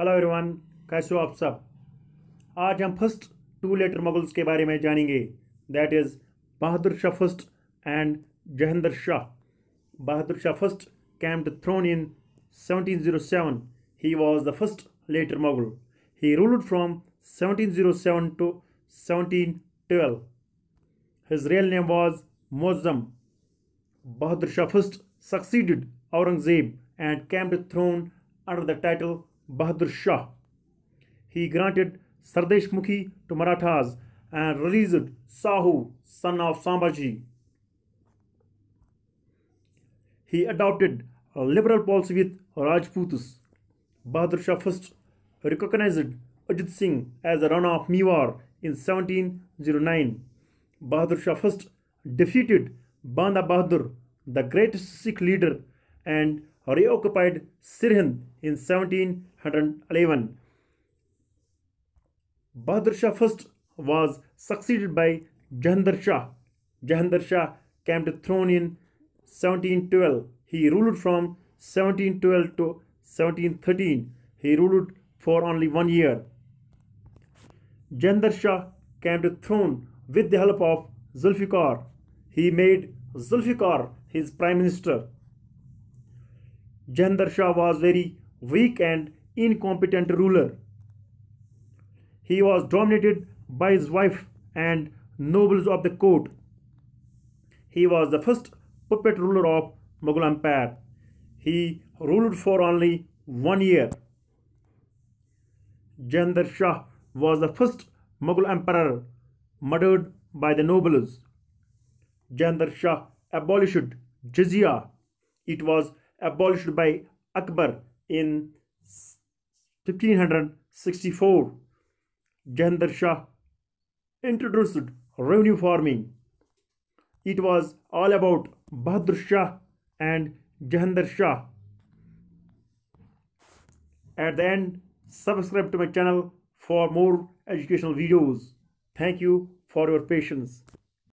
Hello everyone कैसे हो आप सब आज हम फर्स्ट टू लेटर मुगल्स के बारे में जानेंगे that is Bahadur Shah first and जहेंद्र Shah Bahadur Shah first came throne in 1707 he was the first later Mughal he ruled from 1707 to 1712 his real name was Mozam Bahadur Shah first succeeded Aurangzeb and came the throne under the Bahadur Shah. He granted Sardeshmukhi to Marathas and released Sahu, son of Sambhaji. He adopted a liberal policy with Rajputs. Bahadur Shah first recognized Ajit Singh as the Rana of Mewar in 1709. Bahadur Shah first defeated Banda Bahadur, the greatest Sikh leader, and reoccupied Sirhind in 1711. Bahadur Shah I was succeeded by Jahandar Shah. Jahandar Shah came to throne in 1712. He ruled from 1712 to 1713. He ruled for only one year. Jahandar Shah came to throne with the help of Zulfikar. He made Zulfikar his prime minister. Jandar Shah was very weak and incompetent ruler. He was dominated by his wife and nobles of the court. He was the first puppet ruler of Mughal Empire. He ruled for only one year. Jandar Shah was the first Mughal emperor murdered by the nobles. Jandar Shah abolished jizya. It was abolished by Akbar in 1564. Jandar Shah introduced revenue farming. It was all about Bahadur Shah and Jahandar Shah. At the end, subscribe to my channel for more educational videos. Thank you for your patience.